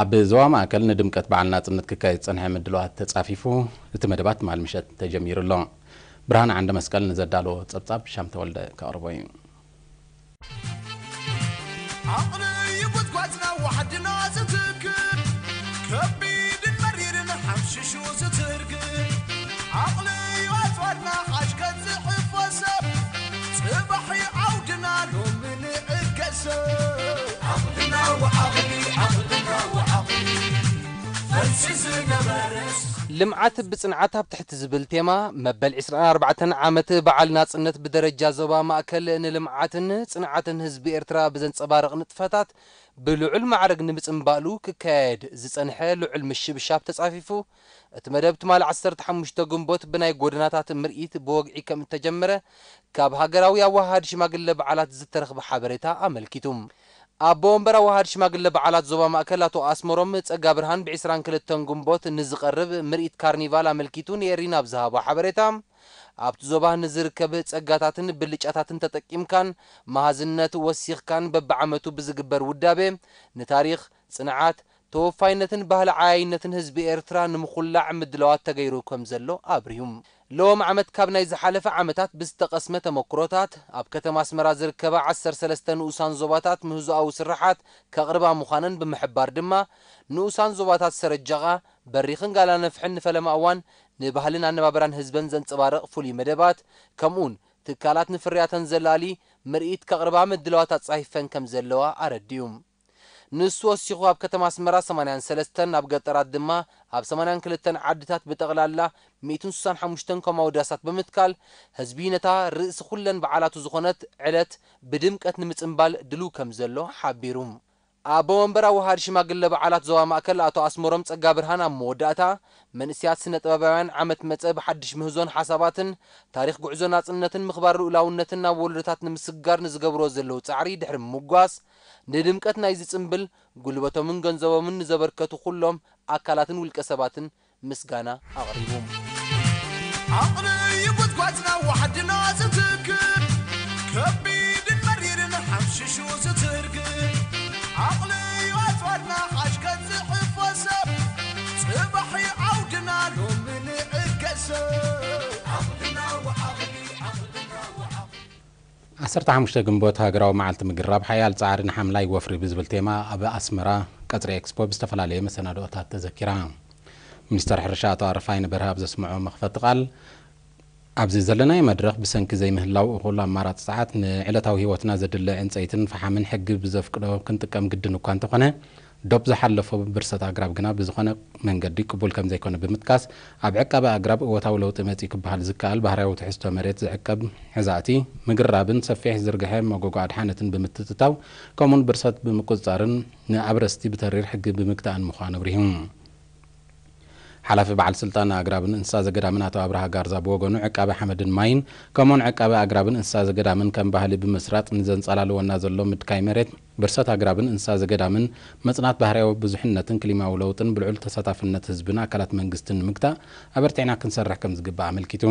ኣብ ዞባ ማእከል ንድምቀት በዓል ናፅነት ክካየድ ዝፀንሐ ምድለዋት ተፃፊፉ እቲ መደባት ማል ምሸት ተጀሚሩ ኣሎ ብርሃን ዓንደ መስቀል ንዘዳለዎ ፀብጻብ ሻም ተወልደ ከቕርቦ እዩ عقل يبتقعدنا وحدنا ستكر كبيد عقلنا وحدنا ልምዓት ብፅንዓታ ብትሕቲ ዝብል ቴማ መበል 24 ዓመት በዓል ናፅነት ብደረጃ ዞባ ማእከል ንልምዓትን ፅንዓትን ህዝቢ ኤርትራ ብዘንፀባርቕ ንጥፈታት ብልዑል ማዕረግ ንምፅምባሉ ክካየድ ዝፀንሐ ልዑል ምሽብሻብ ተፃፊፉ እቲ መደብ ትማል 15 ግንቦት ብናይ ጎደናታት ምርኢት ብወግዒ ከም እተጀመረ ካብ ሃገራዊ ኣዋሃድ ሽማግለ በዓላት ዝተረኽበ ሓበሬታ ኣመልኪቱ ኣቦ ወንበር ኣዋሃድ ሽማግለ በዓላት ዞባ ማእከል ኣቶ ኣስመሮም ፀጋ ብርሃን ብ22 ግንቦት ንዝቐርብ ምርኢት ካርኒቫል ኣመልኪቱ ንኤሪና ኣብ ዝሃቦ ሓበሬታ ኣብቲ ዞባ ንዝርከብ ጸጋታትን ብልጫታትን ተጠቂምካን መሃዝነት ወሲኽካን በብዓመቱ ብዝግበር ውዳቤ ንታሪኽ ጽንዓት ተወፋይነትን ባህሊ ዓያይነትን ህዝቢ ኤርትራ ንምኹላዕ ምድለዋት ተገይሩ ከም ዘሎ ኣብርዩ ሎም ዓመት ካብ ናይ ዝሓለፈ ዓመታት ብዝተቐስመ ተመክሮታት ኣብ ከተማ ኣስመራ ዝርከባ 13 ንኡሳን ዞባታት ምህዝኣዊ ስራሓት ከቕርባ ምዃነን ብምሕባር ድማ ንኡሳን ዞባታት ሰረጃቓ በሪኽን ጋላነፍሕን ንፈለማ እዋን ንባህልን ኣነባብራን ህዝበን ዘንፀባርቕ ፍሉይ መደባት ከምኡውን ትካላት ንፍርያተን ዘላሊ ምርኢት ከቕርባ ምድለዋታት ጻሂፈን ከም ዘለዋ ኣረዲዩ ንሱ ወሲኹ ኣብ ከተማ ኣስመራ 83 ኣብ ገጠራት ድማ ኣብ 82 ዓድታት ብጠቕላላ 165 ከማ ውዳሳት ብምትካል ህዝቢ ነታ ርእሲ ኩለን በዓላቱ ዝኾነት ዕለት ብድምቀት ንምፅምባል ድሉ ከም ዘሎ ሓቢሩ ኣብ ኣቦወንበራ ውሃድ ሽማግለ በዓላት ዞባ ማእከል ኣቶ ኣስመሮም ፀጋ ብርሃን ኣብ መወዳእታ መንእስያት ስነ ጥበባውያን ዓመት መፀ ብሓድሽ ምህዞን ሓሳባትን ታሪክ ጉዕዞ ናፅነትን ምኽባር ልኡላውነትን ናብ ወለዶታት ንምስጋር ንዝገብሮ ዘለዉ ፃዕሪ ድሕሪ ምጓስ ንድምቀት ናይ ዝፅምብል ጉልበቶምን ገንዘቦምን ንዘበርከቱ ኩሎም ኣካላትን ውልቀ ሰባትን ምስጋና ኣቕሪቡ عقلي بتقعدنا وحد ناس تكب كبيد مريرنا حمشش سرت عمش تجمع بوت هاجر أو معلت مجرب حياة الزعر إن حملة وفري بزبل تيما أبا أسمرة كتر إكسبو بستفل عليه مثلا دوتات تذكرام مستر حرشات عارفين برهاب زسمعوا مخفت قال ኣብዚ ዘለናይ መድረኽ ብሰንኪ ዘይምህላው እኹል ኣማራፂ ሰዓት ንዕለታዊ ሂወትና ዘድለ ዕንፀይትን ፈሓምን ሕጊ ብዘፍቅዶ ክንጥቀም ግድን እኳ እንተኾነ ዶብ ዝሓለፎ ብርሰት ኣግራብ ግና ብዝኾነ መንገዲ ቅቡል ከም ዘይኮነ ብምጥቃስ ኣብ ዕቀበ ኣግራብ እወታዊ ለውጢ መፂ ክበሃል ዝከኣል ባህርያዊ ትሕዝቶ መሬት ዝዕቀብ ሕዛእቲ ምግራብን ሰፊሕ ዝርግሐ መጎጎ ኣድሓነትን ብምትትታው ከምኡን ብርሰት ብምቁፅፃርን ንኣብረስቲ ብተሪር ሕጊ ብምግታእን ምዃኑ ኣብሪሁ ሓላፊ በዓል ስልጣን ኣግራብን እንስሳ ዘገዳምን ኣቶ ኣብርሃ ጋርዛ ብወገኑ ዕቃበ ሓመድን ማይን ከምኡውን ዕቃበ ኣግራብን እንስሳ ዘገዳምን ከም ባህሊ ብምስራጥ ንዘንፀላለወና ዘሎ ምድካይ መሬት ብርሰት ኣግራብን እንስሳ ዘገዳምን መፅናት ባህርያዊ ብዙሕነትን ክሊማዊ ለውጥን ብልዑል ተሳታፍነት ህዝብን ኣካላት መንግስትን ንምግታእ ኣበርቲዕና ክንሰርሕ ከም ዝግባእ ኣመልኪቱ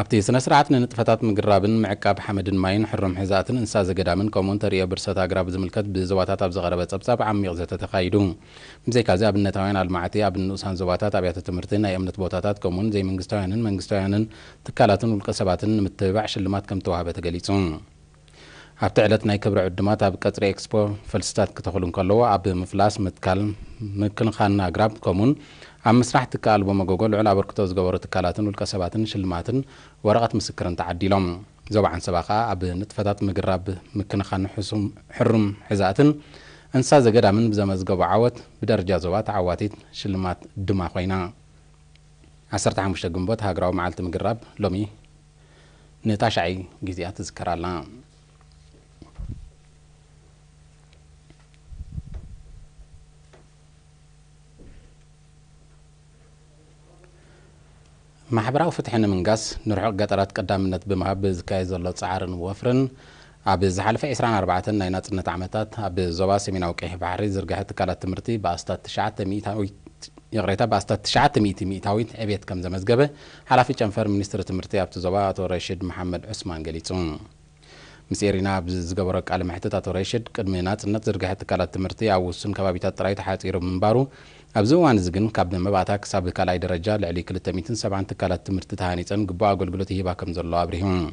ኣብቲ ስነ-ስርዓት ንንጥፈታት ምግራብን ምዕቃብ ሓመድን ማይን ሕሩም ሕዛእትን እንስሳ ዘገዳምን ከምኡውን ተርእዮ ብርሰት ኣግራብ ዝምልከት ብዞባታት ኣብ ዘቐረበ ጸብጻብ ዓሚቕ ዘተ ተኻይዱ ብዘይካዚ ኣብነታውያን ኣልማዕቲ ኣብ ንኡሳን ዞባታት ኣብያተ ትምህርቲ ናይ እምነት ቦታታት ከምኡውን ዘይመንግስታውያንን መንግስታውያንን ትካላትን ውልቀ ሰባትን ንምትብባዕ ሽልማት ከም ተዋህበ ተገሊጹ ኣብቲ ዕለት ናይ ክብሪ ዕድማት ኣብ ቀፅሪ ኤክስፖ ፈልስታት ክተኽሉ እንከለዎ ኣብ ምፍላስ ምትካል ምክንኻን ኣግራብ ከምኡውን ኣብ ምስራሕ ትካል ብመጎጎ ልዑል ኣበርክቶ ዝገበሩ ትካላትን ውልቀ ሰባትን ሽልማትን ወረቐት ምስክርን ተዓዲሎም ዞባ ዓንሰባ ከዓ ኣብ ንጥፈታት ምግራብ ምክንኻን ሕሩም ሕዛእትን እንስሳ ዘገዳምን ብዘመዝገቦ ዓወት ብደረጃ ዞባ ተዓዋቲት ሽልማት ድማ ኮይና 15 ግንቦት ሃገራዊ መዓልቲ ምግራብ ሎሚ ንታሽዓይ ግዜኣ ትዝከር ኣላ ማሕበራዊ ፍትሒ ንምንጋስ ንርሑቕ ገጠራት ቀዳምነት ብምሃብ ዝካየድ ዘሎ ፃዕርን ወፍርን ኣብ ዝሓለፈ 24 ናይ ናፅነት ዓመታት ኣብ ዞባ ሰሜናዊ ቀይሕ ባሕሪ ዝርግሐ ትካላት ትምህርቲ ብኣስታት 9 ይቕሬታ ብኣስታት 900 ሚእታዊት ዕብየት ከም ዘመዝገበ ሓላፊ ጨንፈር ሚኒስትሪ ትምህርቲ ኣብቲ ዞባ ኣቶ ረሽድ መሓመድ ዑስማን ገሊጹ مسيرنا بزغبرك على محتات تريشد قدمنات نترجح تكالات تمرتي او وسن كبابيت طرايت حاتير منبارو ابزوان زغن كابن مباتا كساب كالاي درجه لعلي 370 تكالات تمرتي تهاني تن غبا اغلغلوت هي باكم زلو ابراهيم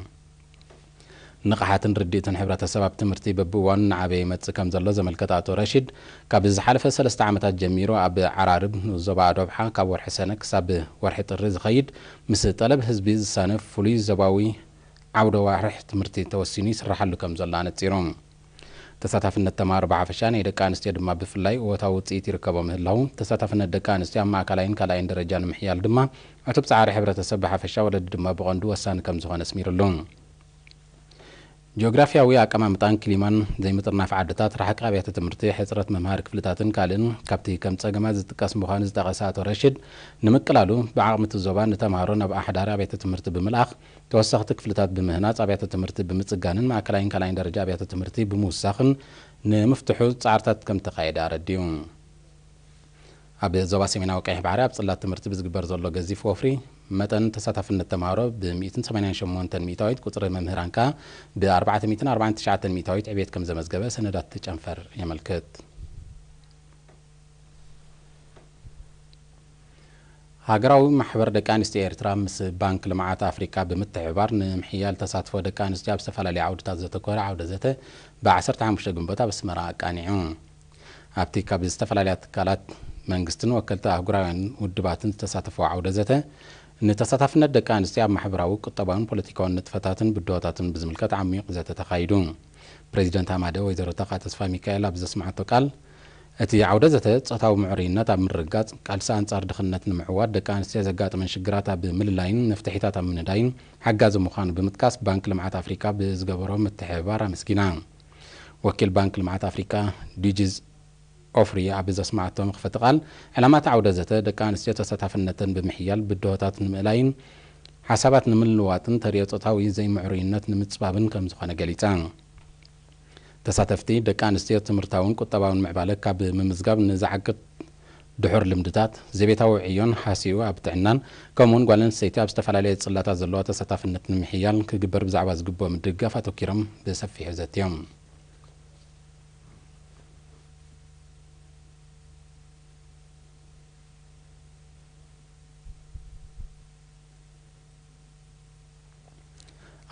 نقحاتن رديتن حبرات السبب تمرتي ببوان عبي مت كم زلو زملكتا تريشد كابز حلفه ثلاث عامات جميرو اب عرارب زبا دبحا كاب ورحسنك ساب ورحي طرز خيد مس طلب حزبي زسانف فلي زباوي عودة واحرح تمرتي توسيني سرح لكم كم زلا نتيرون تساتف النت تمار بعفشان إذا كان استياد ما بفلاي وتوت إيتي ركبا مهلاهم تساتف النت دكان استياد ما كلاين كلاين درجان محيال دما أتوب سعر حبرة تسبح عفشان دما بغندو وسان كم زغان اسمير اللون ጂኦግራፊያዊ ኣቀማምጣን ክሊማን ዘይምጥርናፍ ዓድታት ረሓቂ ኣብያተ ትምህርቲ ሕፅረት መምሃር ክፍልታትን ካልእን ካብቲ ከም ፀገማት ዝጥቀስ ምዃኑ ዝጠቐሰ ኣቶ ረሽድ ንምቅላሉ ብዓቕሚ እቲ ዞባ ንተምሃሮ ናብ ኣሕዳሪ ኣብያተ ትምህርቲ ብምልኣኽ ተወሳኽቲ ክፍልታት ብምህናፅ ኣብያተ ትምህርቲ ብምፅጋንን ማእከላይን ካልኣይን ደረጃ ኣብያተ ትምህርቲ ብምውሳኽን ንምፍትሑ ፃዕርታት ከም ተኻየደ ኣረዲዩ ኣብ ዞባ ሰሜናዊ ቀይሕ ባሕሪ ኣብ ፅላት ትምህርቲ ብዝግበር ዘሎ ገዚፍ ወፍሪ መጠን ተሳታፍነት ተምሃሮ ብ188 ሚታዊት ቁፅሪ መምህራን ከ ብ449 ሚታዊት ዕብየት ከም ዘመዝገበ ሰነዳት ተጨንፈር የመልክት ሃገራዊ ማሕበር ደቂ ኣንስትዮ ኤርትራ ምስ ባንክ ልምዓት ኣፍሪካ ብምትሕባር ንምሕያል ተሳትፎ ደቂ ኣንስትዮ ኣብ ዝተፈላለዩ ዓውድታት ዘተኮረ ዓውደ ዘተ ብ15 ግንቦት ኣብ ኣስመራ ኣቃኒዑ ኣብቲ ካብ ዝተፈላለያ ትካላት መንግስትን ወከልቲ ኣህጉራውያን ውድባትን ዝተሳተፈ ዓውደ ዘተ ንተሳታፍነት ደቂ ኣንስትዮ ኣብ ማሕበራዊ ቁጠባውን ፖለቲካውን ንጥፈታትን ብድሆታትን ብዝምልከት ዓሚቕ ዘተ ተኻይዱ ፕሬዚደንት ኣማደ ወይዘሮ ተኻ ተስፋ ሚካኤል ኣብ ዘስማዓቶ ቃል እቲ ዓውደ ዘተ ፆታዊ ምዕርይነት ኣብ ምርጋፅ ቃልሲ ኣንጻር ድኽነት ንምዕዋድ ደቂ ኣንስትዮ ዘጋጥመን ሽግራት ኣብ ምልላይን መፍትሒታት ኣብ ምንዳይን ሓጋዚ ምዃኑ ብምጥቃስ ባንኪ ልምዓት ኣፍሪካ ብዝገበሮ ምትሕብባር ኣመስጊና ወኪል ባንኪ ልምዓት ኣፍሪካ ዲጂዝ ኦፍሪ ኣብ ዘስማዓቶ ምኽፈትቓል ዕላማት ዓውደ ዘተ ደቂ ኣንስትዮ ተሳታፍነተን ብምሕያል ብድሆታት ንምእላይን ሓሳባት ንምልዋጥን ተሪዮፆታዊ ዘይምዕሩይነት ንምፅባብን ከም ዝኾነ ገሊጻ ተሳተፍቲ ደቂ ኣንስትዮ ትምህርታውን ቁጠባውን ምዕባለ ካብ ምምዝጋብ ንዝዓቅድ ድሑር ልምድታት ዘቤታዊ ዕዮን ሓሲኡ ኣብ ጥዕናን ከምኡውን ጓል ኣንስተይቲ ኣብ ዝተፈላለየ ጽላታት ዘለዋ ተሳታፍነት ንምሕያል ክግበር ብዛዕባ ዝግብኦ ምድጋፍ ኣተኪሮም ብሰፊሕ ዘትዮም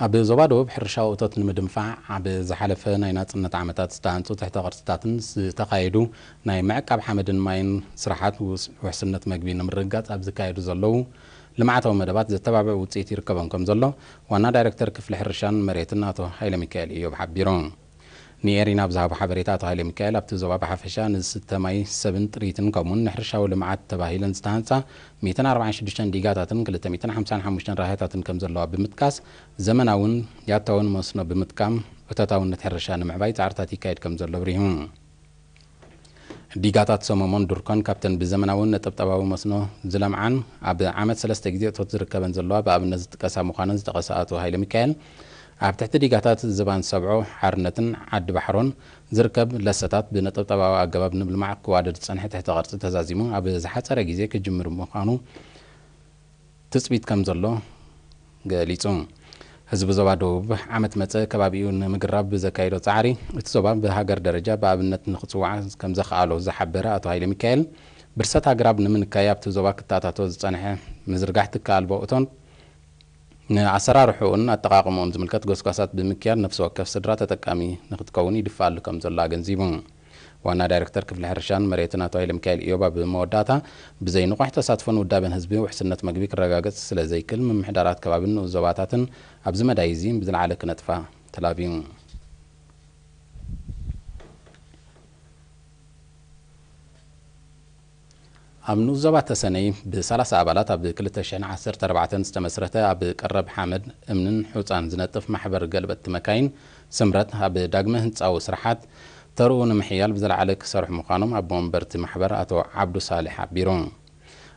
عبد زباد و بحرشا المدمفع عبد زحلفة ناينات النت عمتات ستانتو تحت غرس تاتن تقايدو ناي معك عبد حمد ماين سرحات وحسنة مقبين مرقات عبد زكايدو زلو لمعات و مدبات زي تبع بعوت سيتي زلو وانا دايركتر كفل حرشان مريتنا تو حيلة ميكالي يوب حبيرون نيرينا بزاب حبريتات هاي المكالا بتزوا بابا حفشان الستة ماي سبن تريتن كومون نحرشا ولمعات تباهيلن ستانسا ميتان أربعين شدشان ديقاتاتن قلتا ميتان حمسان حموشان راهيتاتن كمزلوا بمتكاس زمن اون ياتاون مصنو بمتكام وتتاون نتحرشان معباي تعرتاتي كايد كمزلوا بريهم ديقاتات سومو من دوركون كابتن بزمن اون نتبتباو مصنو زلمعان عب عمد سلستة قديق توتزر كبن زلوا بابن نزد تقاسا مخانن زد هاي المكال عبت احتری گذاشت زبان سبعو حرنتن عد بحرن زرکب لستات به نطب طبع و اجباب نبل معک تحت غرت تزازیم عبت زحت رجیزه که جمر مخانو تثبیت کم زلله گلیتون حزب زباد عمت مت کبابیون مقرب زکای رو تعری ات درجه با بنت نخط وع کم زخ علو زحبره اطهای میکل برست هجراب نمن کیاب تزباد کتات تو تصنح مزرگحت کالبوتون ንዓሰራርሑ እውን ኣጠቃቅሞኦም ዝምልከት ጎስጓሳት ብምክያድ ነፍሲ ወከፍ ስድራ ተጠቃሚ ንክትከውን ይድፋኣሉ ከም ዘሎ ኣገንዚቡ ዋና ዳይሬክተር ክፍሊ ሕርሻን መሬትን ኣቶ ሃይለ ሚካኤል እዮባ ብመወዳእታ ብዘይንቋሕ ተሳትፎን ውዳበን ህዝቢ ውሕስነት መግቢ ክረጋገጽ ስለ ዘይክል ምምሕዳራት ከባብን ዞባታትን ኣብዚ መዳይ እዚ ብዝለዓለ ክነጥፋ ተላብዩ ኣብ ንዞባ ተሰነይ ብ30 ኣባላት ኣብ 214 ዝተመስረተ ኣብ ቀረብ ሓመድ እምንን ሑፃን ዝነጥፍ ማሕበር ገልበቲ መካይን ስምረት ኣብ ዳግመ ህንፃዊ ስራሓት ተርኡ ንምሕያል ብዝለዓለ ክሰርሑ ምዃኖም ኣብ ወንበርቲ ማሕበር ኣቶ ዓብዱ ሳሌሕ ኣቢሩ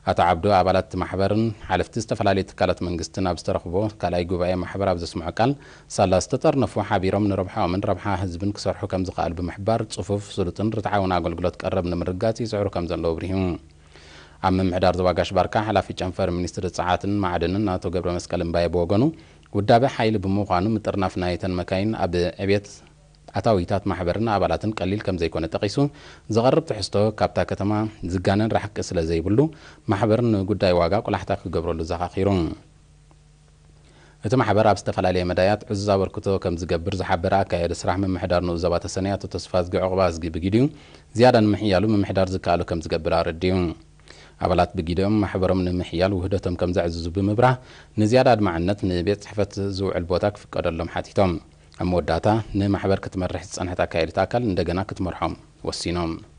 ኣቶ ዓብዱ ኣባላት ማሕበርን ሓለፍቲ ዝተፈላለዩ ትካላት መንግስትን ኣብ ዝተረኽቦ ካልኣይ ጉባኤ ማሕበር ኣብ ዘስምዑ ቃል ሳላ ዝተጠርነፉ ሓቢሮም ንረብሖምን ረብሓ ህዝብን ክሰርሑ ከም ዝኽኣል ብምሕባር ፅፉፍ ስሉጥን ርትዓውን ኣገልግሎት ቀረብ ንምርጋፅ ይፅዕሩ ከም ዘለዉ ብርሂቡ ኣብ ምምሕዳር ዞባ ጋሽ ባርካ ሓላፊ ጨንፈር ሚኒስትሪ ፅዓትን ማዕድንን ኣቶ ገብረ መስቀል እምባየ ብወገኑ ውዳበ ሓይሊ ብምዃኑ ምጥርናፍ ናይተን መካይን ኣብ ዕቤት ኣታዊታት ማሕበርን ኣባላትን ቀሊል ከም ዘይኮነ ጠቂሱ ዝቐርብ ትሕዝቶ ካብታ ከተማ ዝጋነን ራሕቂ ስለ ዘይብሉ ማሕበር ንጉዳይ ዋጋ ቆላሕታ ክገብረሉ ዘኻኺሩ እቲ ማሕበር ኣብ ዝተፈላለየ መዳያት ዕዙዝ ኣበርክቶ ከም ዝገብር ዝሓበረ ኣካየደ ስራሕ ምምሕዳር ንኡዘባ ተሰነይ ኣቶ ተስፋ ዝግዕ ቁባ ዝግብግድ እዩ ዝያዳ ንምሕያሉ ምምሕዳር ዝከኣሉ ከም ዝገብር ኣረዲዩ عبالات بقيدهم محبرهم نمحيال وهدتهم كمزع الزوزو بمبراه نزيادة دمعنات نبيت حفت زوع البوتاك في قدر لهم حاتيتهم أمو الداتا نمحبر كتمرحيس أنحتا كايري تاكل ندقنا كتمرحهم وسينهم